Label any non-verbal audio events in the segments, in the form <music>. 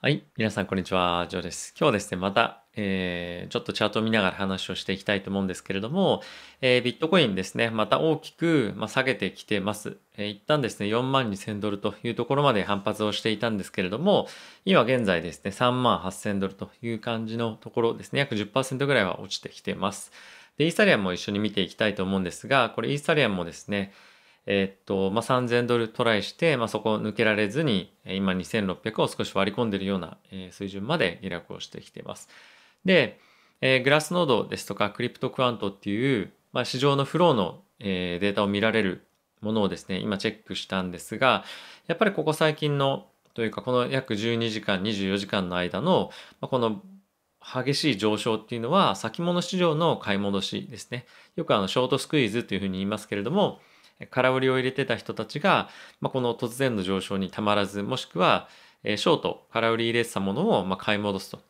はい。皆さん、こんにちは。ジョーです。今日はですね、また、えー、ちょっとチャートを見ながら話をしていきたいと思うんですけれども、えー、ビットコインですね、また大きく、まあ、下げてきてます。えー、一旦ですね、4万2000ドルというところまで反発をしていたんですけれども、今現在ですね、3万8000ドルという感じのところですね、約10%ぐらいは落ちてきてます。で、イーサリアムも一緒に見ていきたいと思うんですが、これイーサリアムもですね、えー、っと、まあ、3000ドルトライして、まあ、そこを抜けられずに、今2600を少し割り込んでいるような水準まで下落をしてきています。で、えー、グラスノードですとか、クリプトクアントっていう、まあ、市場のフローの、えデータを見られるものをですね、今チェックしたんですが、やっぱりここ最近の、というかこの約12時間、24時間の間の、まあ、この激しい上昇っていうのは先物市場の買い戻しですね。よくあのショートスクイーズというふうに言いますけれども、空売りを入れてた人たちが、まあ、この突然の上昇にたまらず、もしくは、えー、ショート、空売り入れてたものを、まあ、買い戻すと。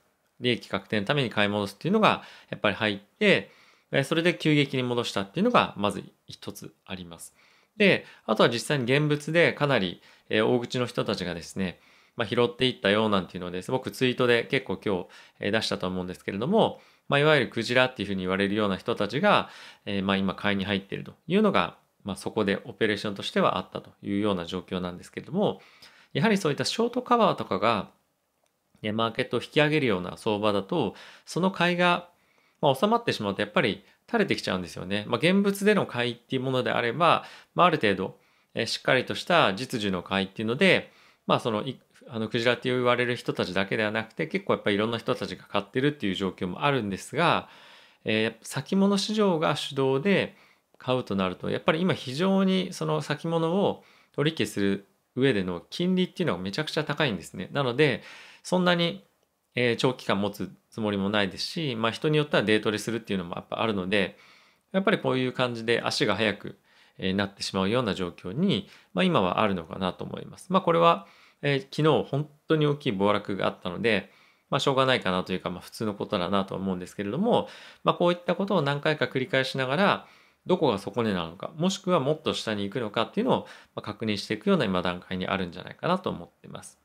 利益確定のために買い戻すっていうのが、やっぱり入って、えー、それで急激に戻したっていうのが、まず一つあります。で、あとは実際に現物でかなり、えー、大口の人たちがですね、まあ、拾っていったよなんていうので、すごくツイートで結構今日出したと思うんですけれども、まあ、いわゆるクジラっていうふうに言われるような人たちが、えー、まあ今買いに入っているというのがまあ、そこでオペレーションとしてはあったというような状況なんですけれどもやはりそういったショートカバーとかが、ね、マーケットを引き上げるような相場だとその買いが、まあ、収まってしまうとやっぱり垂れてきちゃうんですよね。まあ、現物での買いっていうものであれば、まあ、ある程度、えしっかりとした実需の買いっていうので、まあ、そのあのクジラって言われる人たちだけではなくて結構やっぱりいろんな人たちが買ってるっていう状況もあるんですが、えー、先物市場が主導で買うとなるとやっぱり今非常にその先物を取引する上での金利っていうのがめちゃくちゃ高いんですね。なのでそんなに、え長期間持つつもりもないですし、まあ、人によってはデートレするっていうのもやっぱあるのでやっぱりこういう感じで足が速く、えなってしまうような状況に、まあ、今はあるのかなと思います。まあ、これは、え昨日本当に大きい暴落があったので、まあ、しょうがないかなというか、まあ、普通のことだなと思うんですけれども、まあ、こういったことを何回か繰り返しながら、どこが底根なのか、もしくはもっと下に行くのかっていうのを確認していくような今段階にあるんじゃないかなと思ってます。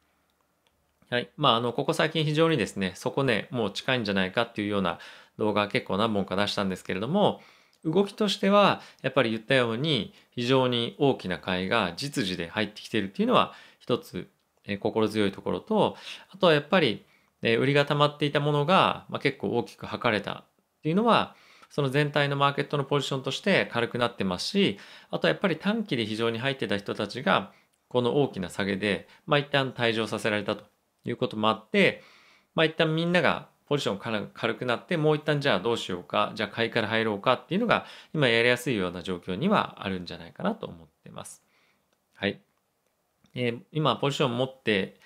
はい。まあ、あの、ここ最近非常にですね、底根もう近いんじゃないかっていうような動画結構何本か出したんですけれども、動きとしては、やっぱり言ったように非常に大きな買いが実時で入ってきてるっていうのは一つ、え心強いところと、あとはやっぱり、え売りが溜まっていたものが、まあ、結構大きく測れたっていうのは、その全体のマーケットのポジションとして軽くなってますし、あとやっぱり短期で非常に入ってた人たちが、この大きな下げで、まあ一旦退場させられたということもあって、まあ一旦みんながポジション軽くなって、もう一旦じゃあどうしようか、じゃあ買いから入ろうかっていうのが、今やりやすいような状況にはあるんじゃないかなと思ってます。はい。えー、今ポジション持って、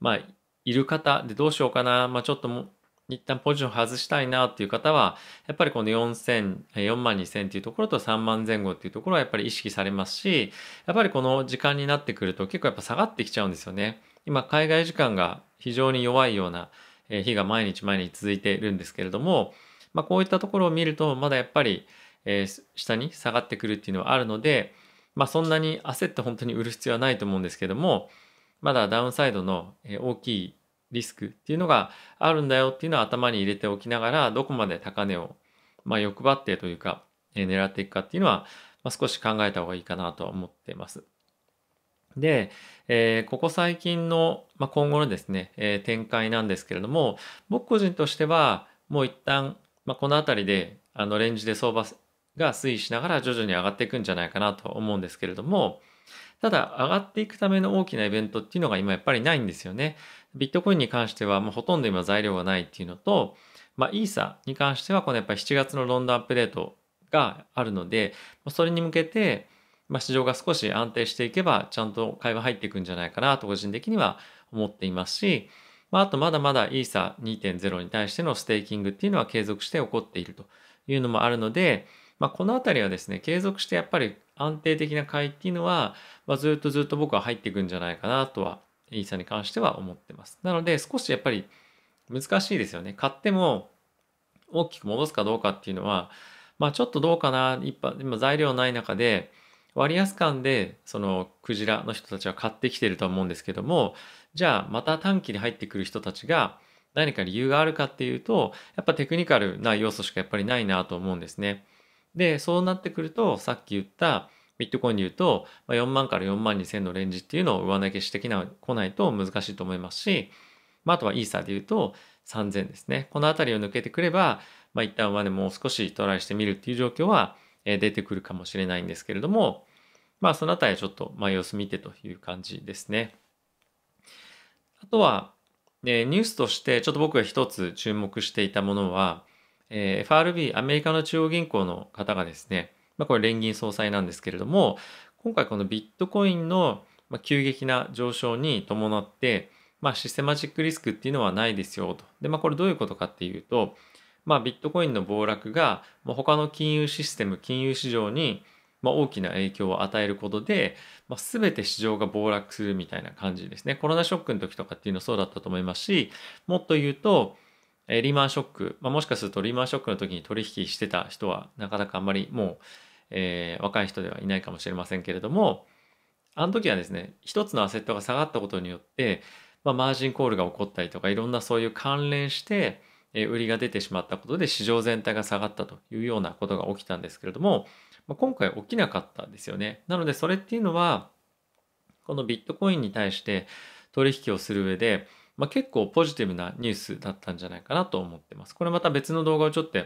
まあ、いる方でどうしようかな、まあ、ちょっとも一旦ポジション外したいなっていう方は、やっぱりこの4000、4万2000っていうところと3万前後っていうところはやっぱり意識されますし、やっぱりこの時間になってくると結構やっぱ下がってきちゃうんですよね。今、海外時間が非常に弱いような日が毎日毎日続いているんですけれども、まあ、こういったところを見ると、まだやっぱり、え下に下がってくるっていうのはあるので、まあ、そんなに焦って本当に売る必要はないと思うんですけども、まだダウンサイドの大きいリスクっていうのがあるんだよっていうのは頭に入れておきながら、どこまで高値を、まあ、欲張ってというか、え狙っていくかっていうのは、まあ、少し考えた方がいいかなとは思っています。で、えー、ここ最近の、まあ、今後のですね、えー、展開なんですけれども、僕個人としては、もう一旦、まあ、この辺りで、あの、レンジで相場が推移しながら徐々に上がっていくんじゃないかなと思うんですけれども、ただ、上がっていくための大きなイベントっていうのが今やっぱりないんですよね。ビットコインに関してはもうほとんど今材料がないっていうのと、まあ、イーサに関してはこのやっぱり7月のロンドンアップデートがあるので、それに向けて、まあ、市場が少し安定していけば、ちゃんと会話入っていくんじゃないかなと個人的には思っていますし、まあ、あとまだまだイーサ2.0に対してのステーキングっていうのは継続して起こっているというのもあるので、まあ、このあたりはですね、継続してやっぱり安定的な買いっていうのは、まあ、ずっとずっと僕は入っていくんじゃないかなとは、イーサに関しては思ってます。なので、少しやっぱり難しいですよね。買っても大きく戻すかどうかっていうのは、まあちょっとどうかな、今材料ない中で、割安感でそのクジラの人たちは買ってきてるとは思うんですけども、じゃあまた短期に入ってくる人たちが何か理由があるかっていうと、やっぱテクニカルな要素しかやっぱりないなと思うんですね。で、そうなってくると、さっき言ったビットコインで言うと、4万から4万2千のレンジっていうのを上抜けしてきな、来ないと難しいと思いますし、まあ、あとはイーサーで言うと3000ですね。この辺りを抜けてくれば、まあ、一旦はね、もう少しトライしてみるっていう状況は出てくるかもしれないんですけれども、まあ、その辺りはちょっと、まあ、様子見てという感じですね。あとは、えニュースとしてちょっと僕が一つ注目していたものは、え FRB、アメリカの中央銀行の方がですね、まあ、これ連銀総裁なんですけれども、今回このビットコインの急激な上昇に伴って、まあ、システマチックリスクっていうのはないですよと。で、まあ、これどういうことかっていうと、まあ、ビットコインの暴落が、ま他の金融システム、金融市場に、まあ、大きな影響を与えることで、まあ、全て市場が暴落するみたいな感じですね。コロナショックの時とかっていうのそうだったと思いますし、もっと言うと、えリーマンショック、まあ、もしかするとリーマンショックの時に取引してた人はなかなかあんまりもう、えー、若い人ではいないかもしれませんけれども、あの時はですね、一つのアセットが下がったことによって、まあ、マージンコールが起こったりとか、いろんなそういう関連して、え売りが出てしまったことで市場全体が下がったというようなことが起きたんですけれども、まあ、今回起きなかったんですよね。なのでそれっていうのは、このビットコインに対して取引をする上で、まあ、結構ポジティブなニュースだったんじゃないかなと思ってます。これまた別の動画をちょっと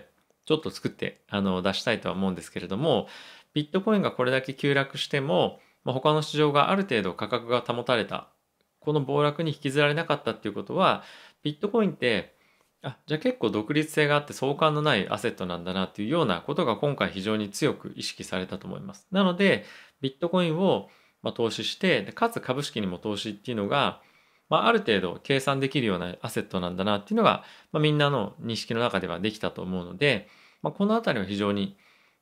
ちょっと作ってあの出したいとは思うんですけれども、ビットコインがこれだけ急落しても、まあ、他の市場がある程度価格が保たれた、この暴落に引きずられなかったっていうことは、ビットコインって、あ、じゃあ結構独立性があって相関のないアセットなんだなっていうようなことが今回非常に強く意識されたと思います。なので、ビットコインをま投資して、かつ株式にも投資っていうのが、まあ、ある程度計算できるようなアセットなんだなっていうのが、まあ、みんなの認識の中ではできたと思うので、まあ、この辺りは非常に、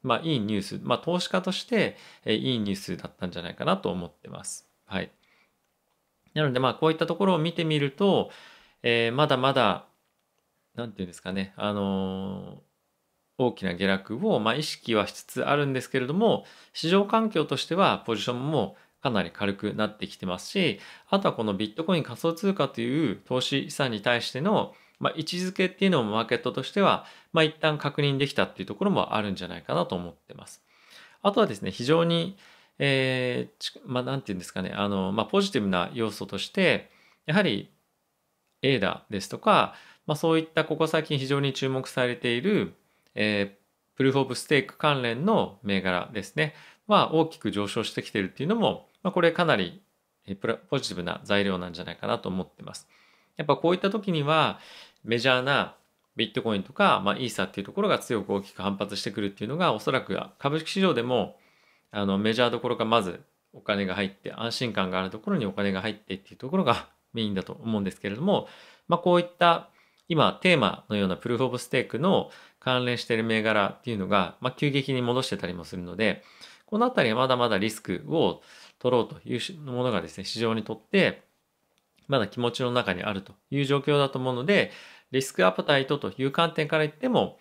まあ、いいニュース、まあ、投資家として、えいいニュースだったんじゃないかなと思ってます。はい。なので、まあ、こういったところを見てみると、えー、まだまだ、なんていうんですかね、あのー、大きな下落を、まあ、意識はしつつあるんですけれども、市場環境としてはポジションもかなり軽くなってきてますし、あとはこのビットコイン仮想通貨という投資資産に対しての、まあ、位置づけっていうのもマーケットとしては、まあ、一旦確認できたっていうところもあるんじゃないかなと思ってます。あとはですね、非常に、えー、まあ、なんて言うんですかね、あの、まあ、ポジティブな要素として、やはり、エーダですとか、まあ、そういったここ最近非常に注目されている、えー、プルーフ・オブ・ステーク関連の銘柄ですね、は、まあ、大きく上昇してきてるっていうのも、まあ、これかなりポジティブな材料なんじゃないかなと思ってます。やっぱこういった時にはメジャーなビットコインとか、まあ、イーサっていうところが強く大きく反発してくるっていうのがおそらく株式市場でもあのメジャーどころかまずお金が入って安心感があるところにお金が入ってっていうところが <laughs> メインだと思うんですけれども、まあ、こういった今テーマのようなプルーフ・オブ・ステークの関連している銘柄っていうのが、まあ、急激に戻してたりもするのでこの辺りはまだまだリスクを取ろうというものがですね、市場にとって、まだ気持ちの中にあるという状況だと思うので、リスクアパタイトという観点から言っても、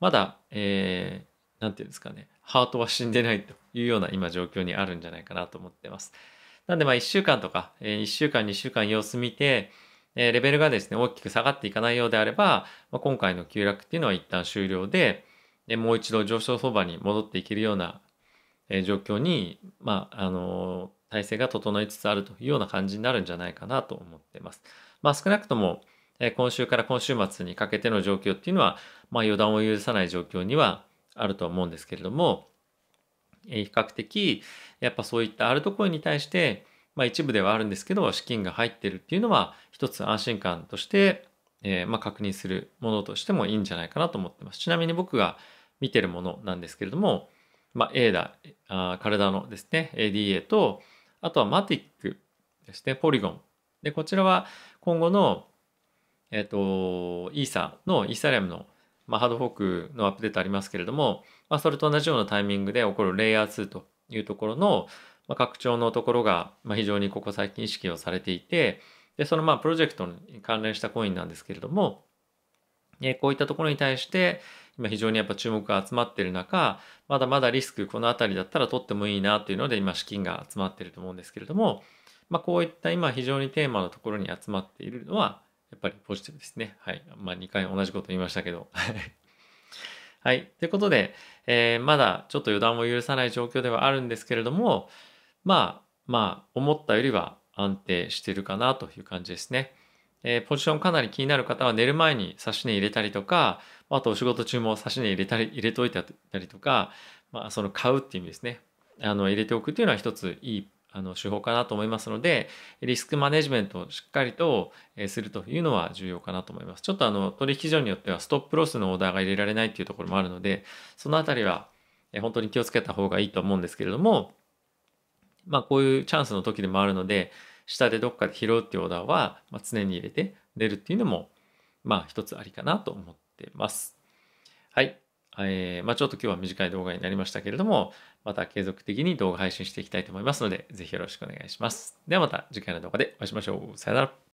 まだ、えー、なんていうんですかね、ハートは死んでないというような今状況にあるんじゃないかなと思ってます。なんでまあ1週間とか、え1週間、2週間様子見て、えレベルがですね、大きく下がっていかないようであれば、ま今回の急落っていうのは一旦終了で、えもう一度上昇相場に戻っていけるようなえ状況に、まあ、あの体制が整いつつあるというような感じになるんじゃないかなと思っています。まあ、少なくとも、え今週から今週末にかけての状況っていうのは、まあ、予断を許さない状況にはあると思うんですけれども、え比較的やっぱそういったあるところに対して、まあ、一部ではあるんですけど資金が入ってるっていうのは一つ安心感として、えまあ、確認するものとしてもいいんじゃないかなと思ってます。ちなみに僕が見てるものなんですけれども、まあ、ADA、あ体のですね、ADA と、あとは MATIC ですね、ポリゴン。で、こちらは今後の、えっ、ー、と、イーサの、イーサリアムの、まあ、ハードフォークのアップデートありますけれども、まあ、それと同じようなタイミングで起こるレイヤー2というところの、まあ、拡張のところが、まあ、非常にここ最近意識をされていて、で、そのまあプロジェクトに関連したコインなんですけれども、えこういったところに対して、今非常にやっぱ注目が集まってる中、まだまだリスクこの辺りだったら取ってもいいなっていうので今資金が集まってると思うんですけれども、まあ、こういった今非常にテーマのところに集まっているのはやっぱりポジティブですね。はい。まあ、2回同じこと言いましたけど。<laughs> はい。ということで、えー、まだちょっと予断を許さない状況ではあるんですけれども、まあ、まあ、思ったよりは安定してるかなという感じですね。えー、ポジションかなり気になる方は寝る前に差し値入れたりとか、あとお仕事中も差し値入れたり、入れといてたりとか、まあ、その買うっていう意味ですね。あの、入れておくっていうのは一ついいあの手法かなと思いますので、リスクマネジメントをしっかりとするというのは重要かなと思います。ちょっとあの取引所によってはストップロスのオーダーが入れられないっていうところもあるので、そのあたりは本当に気をつけた方がいいと思うんですけれども、まあこういうチャンスの時でもあるので、下でどっかで拾うっていうオーダーは、ま常に入れて出るっていうのも、まあ一つありかなと思ってます。はい。えー、まあ、ちょっと今日は短い動画になりましたけれども、また継続的に動画配信していきたいと思いますので、ぜひよろしくお願いします。ではまた次回の動画でお会いしましょう。さよなら。